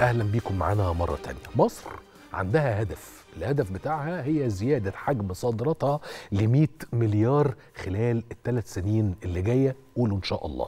اهلا بيكم معانا مره تانية مصر عندها هدف الهدف بتاعها هي زيادة حجم صادراتها ل 100 مليار خلال الثلاث سنين اللي جاية قولوا إن شاء الله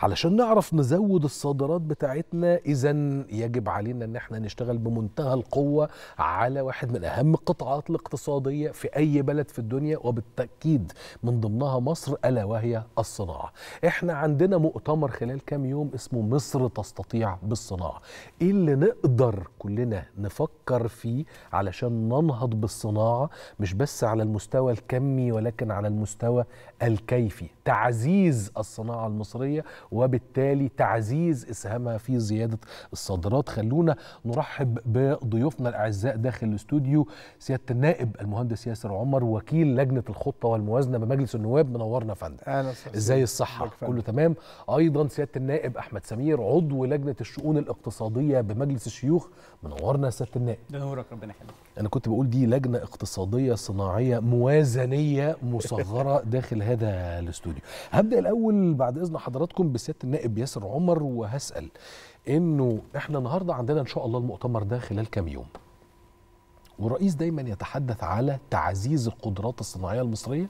علشان نعرف نزود الصادرات بتاعتنا إذا يجب علينا أن احنا نشتغل بمنتهى القوة على واحد من أهم القطاعات الاقتصادية في أي بلد في الدنيا وبالتأكيد من ضمنها مصر ألا وهي الصناعة احنا عندنا مؤتمر خلال كام يوم اسمه مصر تستطيع بالصناعة إيه اللي نقدر كلنا نفكر فيه علشان ننهض بالصناعه مش بس على المستوى الكمي ولكن على المستوى الكيفي تعزيز الصناعه المصريه وبالتالي تعزيز اسهامها في زياده الصادرات خلونا نرحب بضيوفنا الاعزاء داخل الاستوديو سياده النائب المهندس ياسر عمر وكيل لجنه الخطه والموازنه بمجلس النواب منورنا يا فندم اهلا ازاي الصحه كله تمام ايضا سياده النائب احمد سمير عضو لجنه الشؤون الاقتصاديه بمجلس الشيوخ منورنا يا سياده النائب نورك ربنا يخليك انا كنت كنت بقول دي لجنه اقتصاديه صناعيه موازنيه مصغره داخل هذا الاستوديو هبدا الاول بعد اذن حضراتكم بسياده النائب ياسر عمر وهسال انه احنا النهارده عندنا ان شاء الله المؤتمر ده خلال كام يوم والرئيس دايما يتحدث على تعزيز القدرات الصناعيه المصريه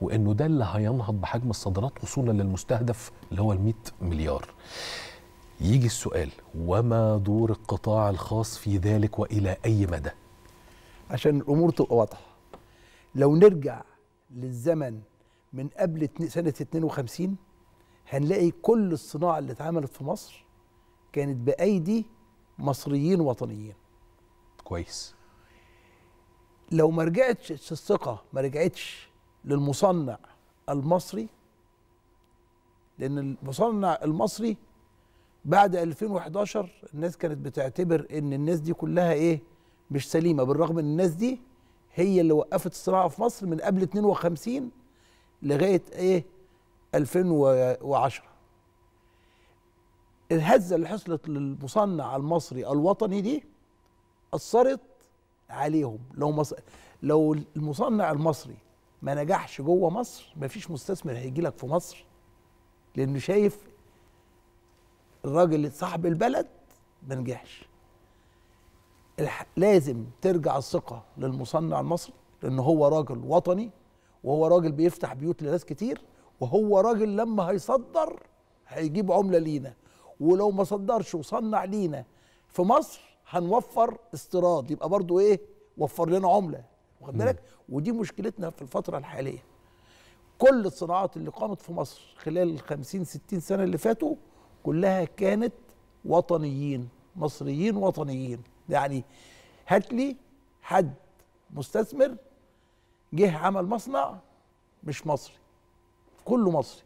وانه ده اللي هينهض بحجم الصادرات وصولا للمستهدف اللي هو ال 100 مليار يجي السؤال وما دور القطاع الخاص في ذلك والى اي مدى عشان الامور تبقى واضحه لو نرجع للزمن من قبل سنه 52 هنلاقي كل الصناعه اللي اتعملت في مصر كانت بايدي مصريين وطنيين كويس لو ما رجعتش الثقه ما رجعتش للمصنع المصري لان المصنع المصري بعد 2011 الناس كانت بتعتبر ان الناس دي كلها ايه مش سليمه بالرغم ان الناس دي هي اللي وقفت الصناعه في مصر من قبل 52 لغايه ايه 2010 الهزه اللي حصلت للمصنع المصري الوطني دي اثرت عليهم لو مصر لو المصنع المصري ما نجحش جوه مصر مفيش مستثمر هيجي لك في مصر لانه شايف الراجل صاحب البلد ما نجحش لازم ترجع الثقه للمصنع المصري لان هو راجل وطني وهو راجل بيفتح بيوت لناس كتير وهو راجل لما هيصدر هيجيب عمله لينا ولو ما صدرش وصنع لينا في مصر هنوفر استيراد يبقى برضو ايه وفر لنا عمله واخد بالك ودي مشكلتنا في الفتره الحاليه كل الصناعات اللي قامت في مصر خلال ال 50 60 سنه اللي فاتوا كلها كانت وطنيين مصريين وطنيين يعني هات لي حد مستثمر جه عمل مصنع مش مصري كله مصري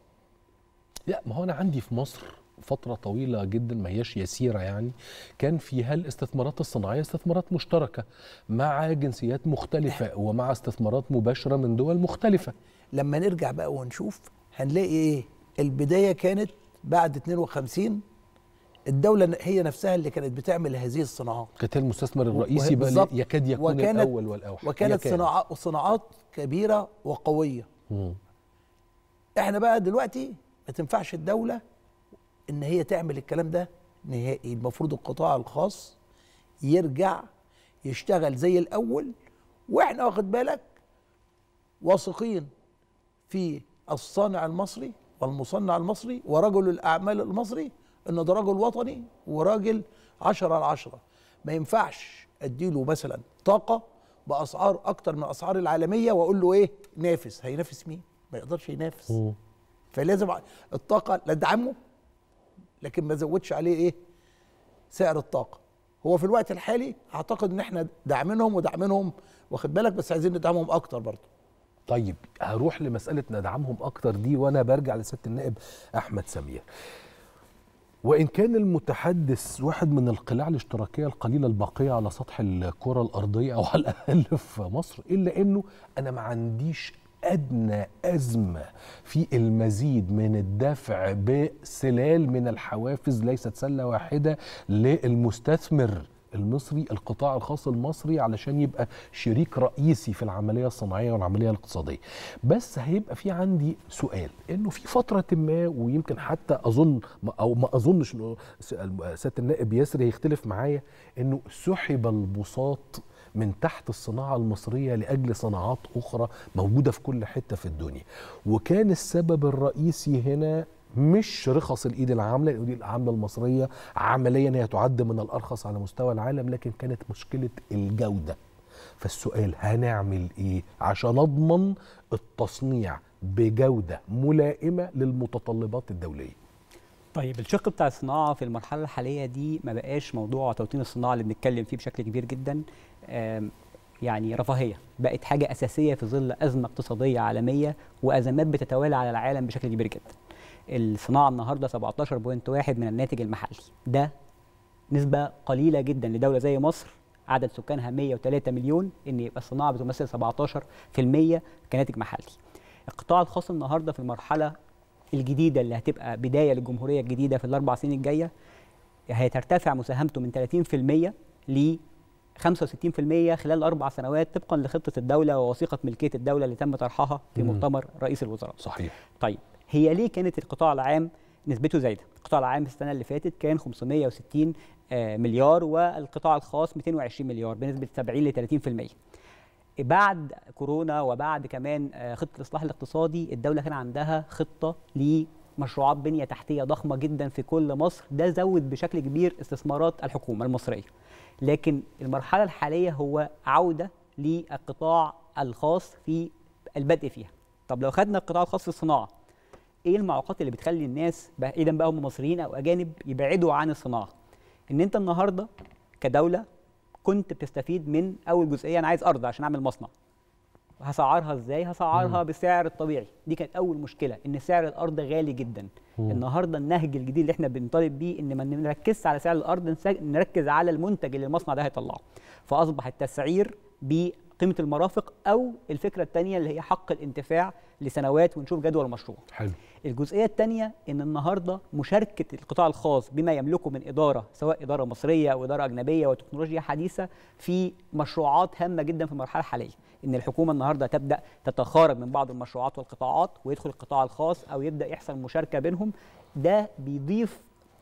لا ما هو انا عندي في مصر فترة طويلة جدا ما هياش يسيرة يعني كان فيها الاستثمارات الصناعية استثمارات مشتركة مع جنسيات مختلفة ومع استثمارات مباشرة من دول مختلفة لما نرجع بقى ونشوف هنلاقي ايه البداية كانت بعد 52 الدولة هي نفسها اللي كانت بتعمل هذه الصناعات كانت المستثمر الرئيسي بقى يكاد يكون وكانت الأول والأوحد وكانت صناعات صناعات كبيرة وقوية مم. احنا بقى دلوقتي ما تنفعش الدولة ان هي تعمل الكلام ده نهائي المفروض القطاع الخاص يرجع يشتغل زي الأول واحنا واخد بالك واثقين في الصانع المصري والمصنع المصري ورجل الأعمال المصري ان ده راجل وطني وراجل عشرة على عشرة ما ينفعش اديله مثلا طاقه باسعار اكتر من اسعار العالميه واقول له ايه نافس هينافس مين ما يقدرش ينافس فلازم الطاقه لا ادعمه لكن ما زودش عليه ايه سعر الطاقه هو في الوقت الحالي اعتقد ان احنا داعمينهم وداعمينهم واخد بالك بس عايزين ندعمهم اكتر برضه طيب هروح لمساله ندعمهم اكتر دي وانا برجع لست النائب احمد سمير وإن كان المتحدث واحد من القلاع الاشتراكية القليلة الباقية على سطح الكرة الأرضية أو على الأقل في مصر إلا أنه أنا ما عنديش أدنى أزمة في المزيد من الدفع بسلال من الحوافز ليست سلة واحدة للمستثمر المصري القطاع الخاص المصري علشان يبقى شريك رئيسي في العمليه الصناعيه والعمليه الاقتصاديه بس هيبقى في عندي سؤال انه في فتره ما ويمكن حتى اظن او ما اظنش انه سياده النائب ياسر هيختلف معايا انه سحب البساط من تحت الصناعة المصرية لأجل صناعات أخرى موجودة في كل حتة في الدنيا وكان السبب الرئيسي هنا مش رخص الايد العامله الايد العامله المصريه عمليا هي تعد من الارخص على مستوى العالم لكن كانت مشكله الجوده فالسؤال هنعمل ايه عشان اضمن التصنيع بجوده ملائمه للمتطلبات الدوليه طيب الشق بتاع الصناعه في المرحله الحاليه دي ما بقاش موضوع توطين الصناعه اللي بنتكلم فيه بشكل كبير جدا يعني رفاهيه بقت حاجه اساسيه في ظل ازمه اقتصاديه عالميه وازمات بتتوالى على العالم بشكل كبير جدا الصناعه النهارده 17.1 من الناتج المحلي ده نسبه قليله جدا لدوله زي مصر عدد سكانها 103 مليون ان يبقى الصناعه بتمثل 17% كناتج محلي القطاع الخاص النهارده في المرحله الجديده اللي هتبقى بدايه للجمهوريه الجديده في الاربع سنين الجايه هترتفع مساهمته من 30% ل 65% خلال اربع سنوات طبقا لخطه الدوله ووثيقه ملكيه الدوله اللي تم طرحها في مؤتمر رئيس الوزراء. صحيح. طيب هي ليه كانت القطاع العام نسبته زايده القطاع العام السنه اللي فاتت كان 560 آه، مليار والقطاع الخاص 220 مليار بنسبه 70 ل 30% بعد كورونا وبعد كمان آه، خطه الاصلاح الاقتصادي الدوله كان عندها خطه لمشروعات بنيه تحتيه ضخمه جدا في كل مصر ده زود بشكل كبير استثمارات الحكومه المصريه لكن المرحله الحاليه هو عوده للقطاع الخاص في البدء فيها طب لو خدنا القطاع الخاص في الصناعه ايه المعوقات اللي بتخلي الناس اذا بقى هم مصريين او اجانب يبعدوا عن الصناعه ان انت النهارده كدوله كنت بتستفيد من اول جزئيه انا عايز ارض عشان اعمل مصنع هسعرها ازاي هسعرها مم. بالسعر الطبيعي دي كانت اول مشكله ان سعر الارض غالي جدا مم. النهارده النهج الجديد اللي احنا بنطالب بيه ان ما نركزش على سعر الارض نركز على المنتج اللي المصنع ده هيطلعه فاصبح التسعير قيمه المرافق او الفكره الثانيه اللي هي حق الانتفاع لسنوات ونشوف جدول المشروع حلو الجزئيه الثانيه ان النهارده مشاركه القطاع الخاص بما يملكه من اداره سواء اداره مصريه او اداره اجنبيه وتكنولوجيا حديثه في مشروعات هامه جدا في المرحله الحاليه ان الحكومه النهارده تبدا تتخارج من بعض المشروعات والقطاعات ويدخل القطاع الخاص او يبدا يحصل مشاركه بينهم ده بيضيف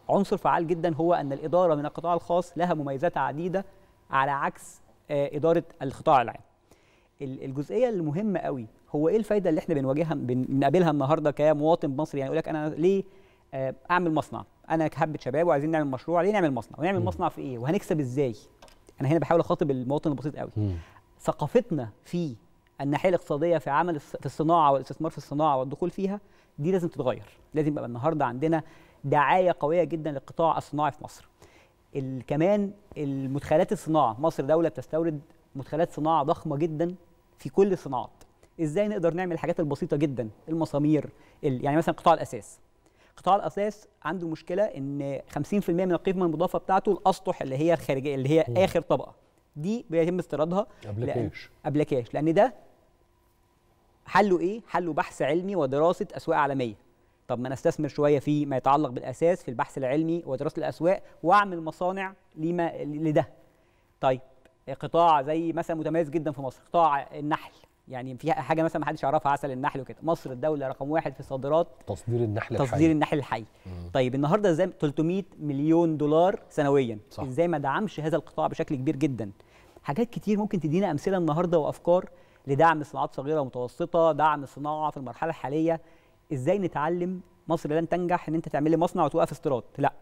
عنصر فعال جدا هو ان الاداره من القطاع الخاص لها مميزات عديده على عكس آه، اداره القطاع العام الجزئيه المهمه قوي هو ايه الفايده اللي احنا بنواجهها بنقابلها النهارده كمواطن مصري يعني يقول لك انا ليه آه، اعمل مصنع انا كحبه شباب وعايزين نعمل مشروع ليه نعمل مصنع ونعمل م. مصنع في ايه وهنكسب ازاي انا هنا بحاول اخاطب المواطن البسيط قوي م. ثقافتنا في الناحيه الاقتصاديه في عمل في الصناعه والاستثمار في الصناعه والدخول فيها دي لازم تتغير لازم يبقى النهارده عندنا دعايه قويه جدا للقطاع الصناعي في مصر كمان المدخلات الصناعه مصر دوله بتستورد مدخلات صناعه ضخمه جدا في كل الصناعات ازاي نقدر نعمل الحاجات البسيطه جدا المسامير يعني مثلا قطاع الاساس قطاع الاساس عنده مشكله ان 50% من القيمه المضافه بتاعته الاسطح اللي هي الخارجيه اللي هي م. اخر طبقه دي بيتم استيرادها قبل كاش لان ده حله ايه حله بحث علمي ودراسه اسواق عالميه طب ما انا استثمر شويه في ما يتعلق بالاساس في البحث العلمي ودراسه الاسواق واعمل مصانع لما لده طيب قطاع زي مثلا متميز جدا في مصر قطاع النحل يعني في حاجه مثلا ما حدش يعرفها عسل النحل وكده مصر الدوله رقم واحد في صادرات تصدير النحل الحي تصدير النحل الحي طيب النهارده ازاي 300 مليون دولار سنويا صح. ازاي ما دعمش هذا القطاع بشكل كبير جدا حاجات كتير ممكن تدينا امثله النهارده وافكار لدعم صناعات صغيره ومتوسطه دعم صناعه في المرحله الحاليه ازاي نتعلم مصر لن تنجح ان انت تعمل لي مصنع وتوقف استيراد لا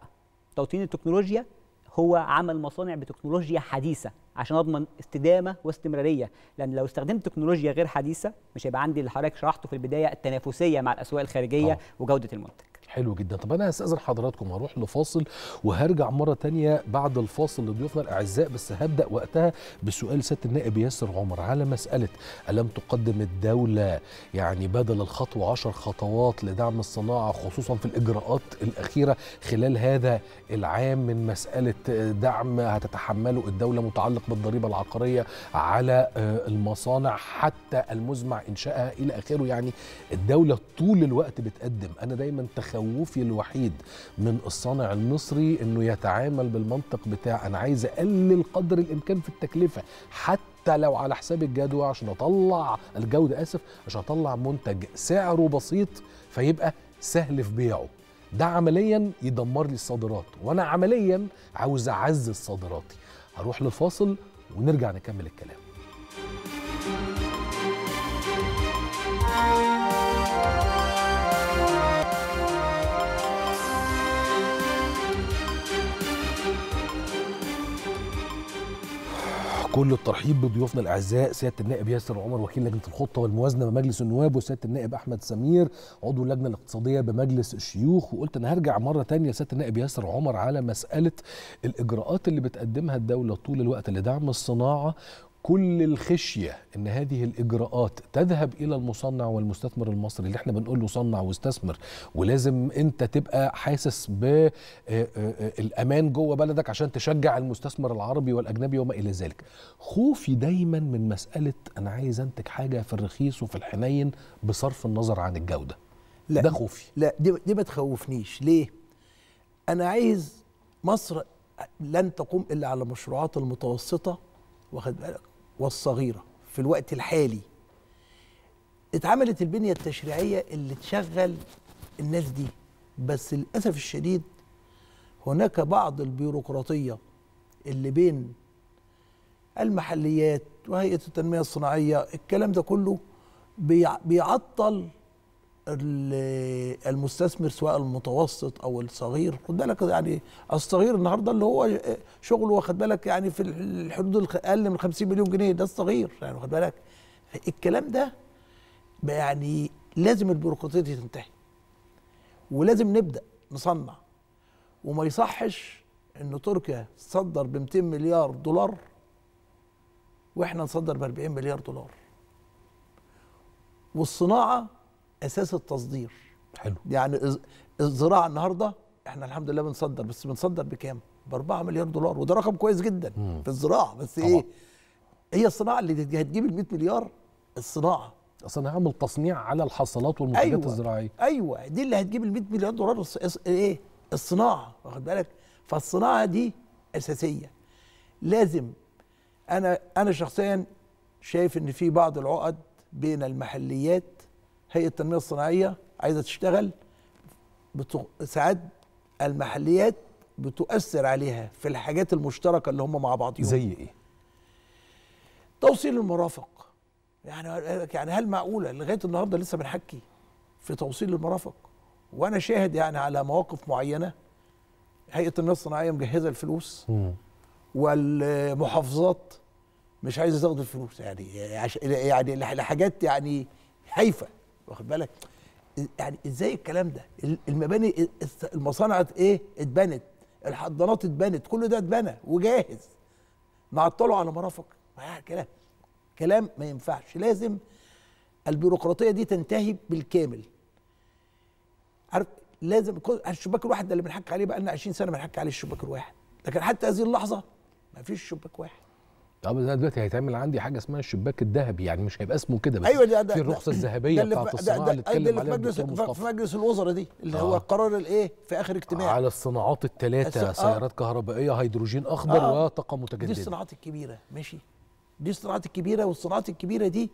توطين التكنولوجيا هو عمل مصانع بتكنولوجيا حديثه عشان اضمن استدامه واستمراريه لان لو استخدمت تكنولوجيا غير حديثه مش هيبقى عندي اللي حضرتك شرحته في البدايه التنافسيه مع الاسواق الخارجيه أوه. وجوده المنتج حلو جدا طب انا هستاذن حضراتكم هروح لفاصل وهرجع مره تانية بعد الفاصل لضيوفنا الاعزاء بس هبدا وقتها بسؤال سياده النائب ياسر عمر على مساله الم تقدم الدوله يعني بدل الخطوه 10 خطوات لدعم الصناعه خصوصا في الاجراءات الاخيره خلال هذا العام من مساله دعم هتتحمله الدوله متعلق بالضريبه العقاريه على آه، المصانع حتى المزمع انشائها الى اخره يعني الدوله طول الوقت بتقدم انا دايما تخ تخوفي الوحيد من الصانع المصري انه يتعامل بالمنطق بتاع انا عايز اقلل قدر الامكان في التكلفه حتى حتى لو على حساب الجدوى عشان اطلع الجوده اسف عشان اطلع منتج سعره بسيط فيبقى سهل في بيعه ده عمليا يدمر لي الصادرات وانا عمليا عاوز اعزز صادراتي هروح للفاصل ونرجع نكمل الكلام كل الترحيب بضيوفنا الاعزاء سياده النائب ياسر عمر وكيل لجنه الخطه والموازنه بمجلس النواب وسياده النائب احمد سمير عضو اللجنه الاقتصاديه بمجلس الشيوخ وقلت انا هرجع مره ثانيه سياده النائب ياسر عمر على مساله الاجراءات اللي بتقدمها الدوله طول الوقت لدعم الصناعه كل الخشيه ان هذه الاجراءات تذهب الى المصنع والمستثمر المصري اللي احنا بنقول له صنع واستثمر ولازم انت تبقى حاسس بالامان آه، آه، آه، جوه بلدك عشان تشجع المستثمر العربي والاجنبي وما الى ذلك. خوفي دايما من مساله انا عايز انتج حاجه في الرخيص وفي الحنين بصرف النظر عن الجوده. لا ده خوفي. لا دي, دي ما تخوفنيش ليه؟ انا عايز مصر لن تقوم الا على مشروعات المتوسطه واخد بالك والصغيرة في الوقت الحالي اتعملت البنية التشريعية اللي تشغل الناس دي بس للأسف الشديد هناك بعض البيروقراطية اللي بين المحليات وهيئة التنمية الصناعية الكلام ده كله بيعطل المستثمر سواء المتوسط او الصغير خد بالك يعني الصغير النهارده اللي هو شغله واخد بالك يعني في الحدود اقل من 50 مليون جنيه ده الصغير يعني واخد بالك الكلام ده يعني لازم البيروقراطيه دي تنتهي ولازم نبدا نصنع وما يصحش ان تركيا تصدر ب 200 مليار دولار واحنا نصدر ب 40 مليار دولار والصناعه اساس التصدير حلو يعني الزراعه النهارده احنا الحمد لله بنصدر بس بنصدر بكام؟ ب 4 مليار دولار وده رقم كويس جدا مم. في الزراعه بس طبعا. ايه؟ هي الصناعه اللي هتجيب ال 100 مليار الصناعه اصل انا هعمل تصنيع على الحصلات والمنتجات أيوة. الزراعيه ايوه دي اللي هتجيب ال 100 مليار دولار ايه؟ الصناعه واخد بالك؟ فالصناعه دي اساسيه لازم انا انا شخصيا شايف ان في بعض العقد بين المحليات هيئه التنميه الصناعيه عايزه تشتغل ساعات المحليات بتؤثر عليها في الحاجات المشتركه اللي هم مع بعضهم زي ايه؟ توصيل المرافق يعني يعني هل معقوله لغايه النهارده لسه بنحكي في توصيل المرافق وانا شاهد يعني على مواقف معينه هيئه التنميه الصناعيه مجهزه الفلوس م. والمحافظات مش عايزه تاخد الفلوس يعني يعني, يعني لحاجات يعني هايفه واخد بالك يعني ازاي الكلام ده المباني المصانع ايه اتبنت الحضانات اتبنت كل ده اتبنى وجاهز نعطله على مرافق يعني كلام كلام ما ينفعش لازم البيروقراطيه دي تنتهي بالكامل عارف لازم الشباك الواحد ده اللي بنحك عليه بقى لنا 20 سنه بنحك عليه الشباك الواحد لكن حتى هذه اللحظه ما فيش شباك واحد طب انا دلوقتي هيتعمل عندي حاجه اسمها الشباك الذهبي يعني مش هيبقى اسمه كده بس ايوه ده ده في الرخصه الذهبيه بتاعت الصناعه ده اللي اتكلم عليها مجلس في مجلس الوزراء دي اللي آه. هو قرار الايه في اخر اجتماع على الصناعات الثلاثه آه. سيارات كهربائيه هيدروجين اخضر آه. وطاقه متجدده دي الصناعات الكبيره ماشي دي الصناعات الكبيره والصناعات الكبيره دي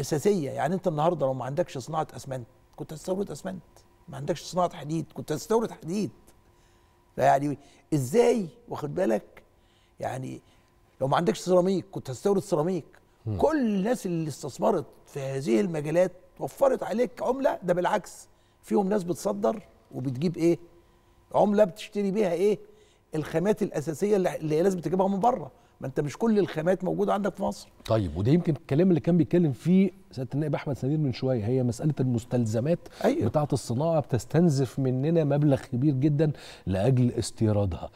اساسيه يعني انت النهارده لو ما عندكش صناعه اسمنت كنت هتستورد اسمنت ما عندكش صناعه حديد كنت هتستورد حديد يعني ازاي واخد بالك يعني لو ما عندكش سيراميك كنت هتستورد سيراميك كل الناس اللي استثمرت في هذه المجالات وفرت عليك عمله ده بالعكس فيهم ناس بتصدر وبتجيب ايه عمله بتشتري بيها ايه الخامات الاساسيه اللي لازم تجيبها من بره ما انت مش كل الخامات موجوده عندك في مصر طيب وده يمكن الكلام اللي كان بيتكلم فيه سياده النائب احمد سمير من شويه هي مساله المستلزمات أيوه. بتاعه الصناعه بتستنزف مننا مبلغ كبير جدا لاجل استيرادها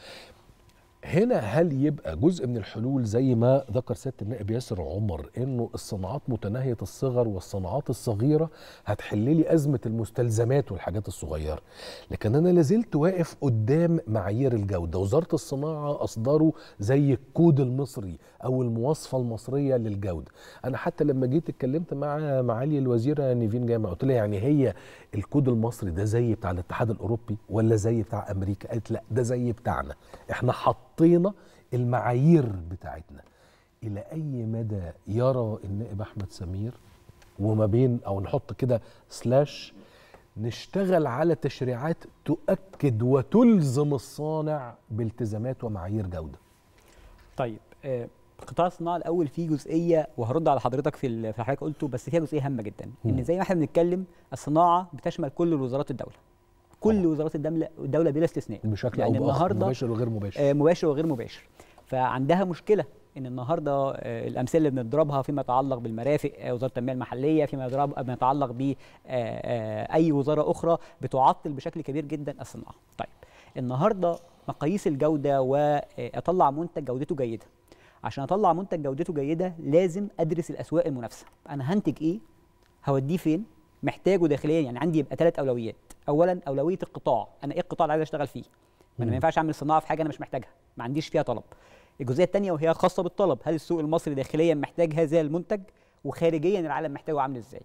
هنا هل يبقى جزء من الحلول زي ما ذكر سياده النائب ياسر عمر انه الصناعات متناهيه الصغر والصناعات الصغيره هتحل لي ازمه المستلزمات والحاجات الصغيره لكن انا لازلت واقف قدام معايير الجوده وزاره الصناعه اصدروا زي الكود المصري او المواصفه المصريه للجوده انا حتى لما جيت اتكلمت مع معالي الوزيره نيفين جامع قلت لها يعني هي الكود المصري ده زي بتاع الاتحاد الاوروبي ولا زي بتاع امريكا قالت لا ده زي بتاعنا احنا حط حطينا المعايير بتاعتنا الى اي مدى يرى النائب احمد سمير وما بين او نحط كده سلاش نشتغل على تشريعات تؤكد وتلزم الصانع بالتزامات ومعايير جوده طيب آه، قطاع الصناعه الاول فيه جزئيه وهرد على حضرتك في اللي حضرتك قلته بس فيها جزئيه هامه جدا ان زي ما احنا بنتكلم الصناعه بتشمل كل وزارات الدوله كل وزارات الدوله بلا استثناء بشكل او يعني باخر مباشر وغير مباشر آه، مباشر وغير مباشر فعندها مشكله ان النهارده آه، الامثله اللي بنضربها فيما يتعلق بالمرافق آه، وزاره التنميه المحليه فيما يتعلق ب اي وزاره اخرى بتعطل بشكل كبير جدا الصناعه. طيب النهارده مقاييس الجوده واطلع منتج جودته جيده. عشان اطلع منتج جودته جيده لازم ادرس الاسواق المنافسه. انا هنتج ايه؟ هوديه فين؟ محتاجه داخليا يعني عندي يبقى ثلاث اولويات. اولا اولويه القطاع انا ايه القطاع اللي عايز اشتغل فيه ما انا ما ينفعش اعمل صناعه في حاجه انا مش محتاجها ما عنديش فيها طلب الجزئيه الثانيه وهي خاصه بالطلب هل السوق المصري داخليا محتاج هذا المنتج وخارجيا العالم محتاجه عامل ازاي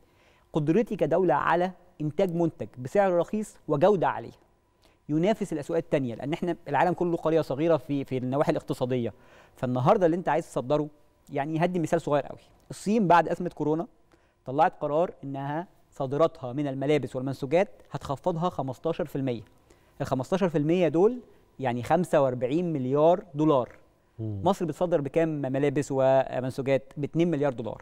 قدرتي كدوله على انتاج منتج بسعر رخيص وجوده عاليه ينافس الاسواق الثانيه لان احنا العالم كله قريه صغيره في في النواحي الاقتصاديه فالنهارده اللي انت عايز تصدره يعني هدي مثال صغير قوي الصين بعد ازمه كورونا طلعت قرار انها صادراتها من الملابس والمنسوجات هتخفضها 15% ال 15% دول يعني 45 مليار دولار مم. مصر بتصدر بكام ملابس ومنسوجات ب 2 مليار دولار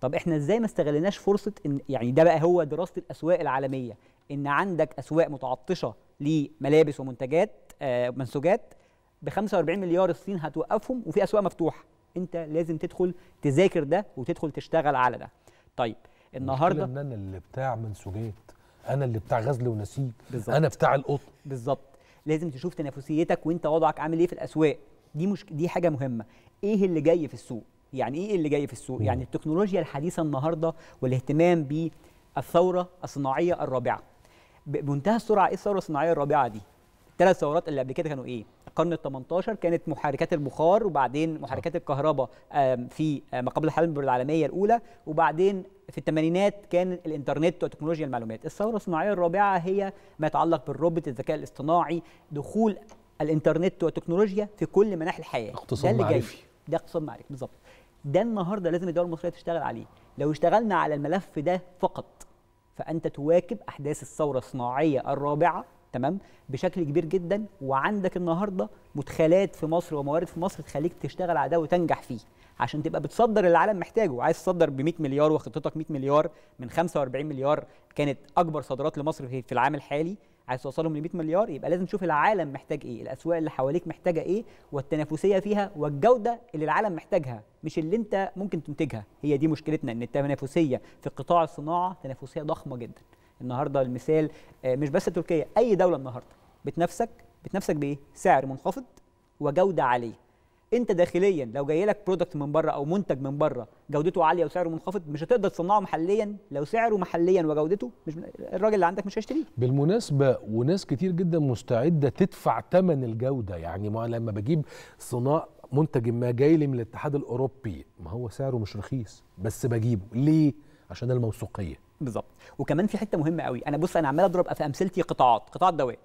طب احنا ازاي ما استغلناش فرصه ان يعني ده بقى هو دراسه الاسواق العالميه ان عندك اسواق متعطشه لملابس ومنتجات آه منسوجات ب 45 مليار الصين هتوقفهم وفي اسواق مفتوحه انت لازم تدخل تذاكر ده وتدخل تشتغل على ده طيب النهارده إن انا اللي بتاع منسوجات انا اللي بتاع غزل ونسيج بالزبط. انا بتاع القطن بالظبط لازم تشوف تنافسيتك وانت وضعك عامل ايه في الاسواق دي مش دي حاجه مهمه ايه اللي جاي في السوق يعني ايه اللي جاي في السوق مم. يعني التكنولوجيا الحديثه النهارده والاهتمام بالثوره الصناعيه الرابعه بمنتهى السرعه ايه الثوره الصناعيه الرابعه دي الثلاث ثورات اللي قبل كده كانوا ايه القرن ال18 كانت محركات البخار وبعدين محركات الكهرباء في ما قبل الحرب العالميه الاولى وبعدين في الثمانينات كان الانترنت وتكنولوجيا المعلومات الثوره الصناعيه الرابعه هي ما يتعلق بالروبوت الذكاء الاصطناعي دخول الانترنت والتكنولوجيا في كل مناحي الحياه اقتصاد ده اللي معرفي جاي. ده اقتصاد معرفي بالظبط ده النهارده لازم الدوله المصريه تشتغل عليه لو اشتغلنا على الملف ده فقط فانت تواكب احداث الثوره الصناعيه الرابعه تمام بشكل كبير جدا وعندك النهارده مدخلات في مصر وموارد في مصر تخليك تشتغل على ده وتنجح فيه عشان تبقى بتصدر اللي العالم محتاجه عايز تصدر ب 100 مليار وخطتك 100 مليار من 45 مليار كانت اكبر صادرات لمصر في العام الحالي عايز توصلهم ل 100 مليار يبقى لازم تشوف العالم محتاج ايه الاسواق اللي حواليك محتاجه ايه والتنافسيه فيها والجوده اللي العالم محتاجها مش اللي انت ممكن تنتجها هي دي مشكلتنا ان التنافسيه في قطاع الصناعه تنافسيه ضخمه جدا النهارده المثال آه، مش بس تركيا اي دوله النهارده بتنافسك بتنافسك بايه سعر منخفض وجوده عاليه انت داخليا لو جاي لك برودكت من بره او منتج من بره جودته عاليه وسعره منخفض مش هتقدر تصنعه محليا لو سعره محليا وجودته مش الراجل اللي عندك مش هيشتريه بالمناسبه وناس كتير جدا مستعده تدفع ثمن الجوده يعني ما لما بجيب صناع منتج ما جاي لي من الاتحاد الاوروبي ما هو سعره مش رخيص بس بجيبه ليه عشان الموثوقيه بالظبط وكمان في حته مهمه قوي انا بص انا عمال اضرب في امثلتي قطاعات قطاع الدواء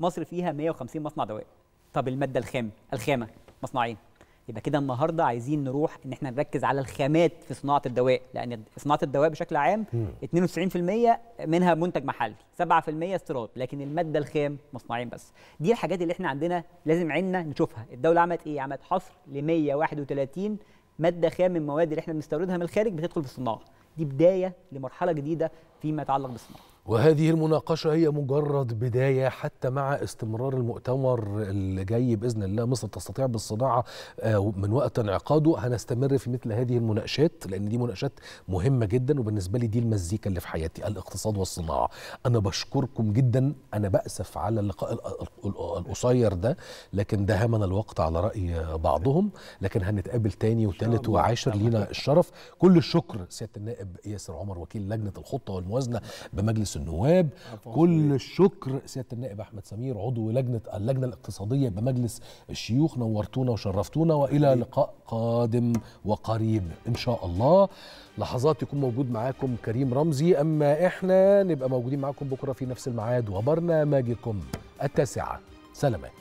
مصر فيها 150 مصنع دواء طب الماده الخام الخامه مصنعين يبقى كده النهارده عايزين نروح ان احنا نركز على الخامات في صناعه الدواء لان صناعه الدواء بشكل عام 92% منها منتج محلي 7% استيراد لكن الماده الخام مصنعين بس دي الحاجات اللي احنا عندنا لازم عنا نشوفها الدوله عملت ايه عملت حصر ل 131 ماده خام من المواد اللي احنا بنستوردها من الخارج بتدخل في الصناعه دي بدايه لمرحله جديده فيما يتعلق بالصناعه وهذه المناقشة هي مجرد بداية حتى مع استمرار المؤتمر اللي جاي بإذن الله مصر تستطيع بالصناعة آه، من وقت انعقاده هنستمر في مثل هذه المناقشات لأن دي مناقشات مهمة جدا وبالنسبة لي دي المزيكا اللي في حياتي الاقتصاد والصناعة أنا بشكركم جدا أنا بأسف على اللقاء القصير ده لكن ده همنا الوقت على رأي بعضهم لكن هنتقابل تاني وتالت وعاشر لينا الشرف كل الشكر سيادة النائب ياسر عمر وكيل لجنة الخطة والموازنة الموازنه بمجلس النواب كل الشكر سياده النائب احمد سمير عضو لجنه اللجنه الاقتصاديه بمجلس الشيوخ نورتونا وشرفتونا والى لقاء قادم وقريب ان شاء الله لحظات يكون موجود معاكم كريم رمزي اما احنا نبقى موجودين معاكم بكره في نفس الميعاد وبرنامجكم التاسعه سلامات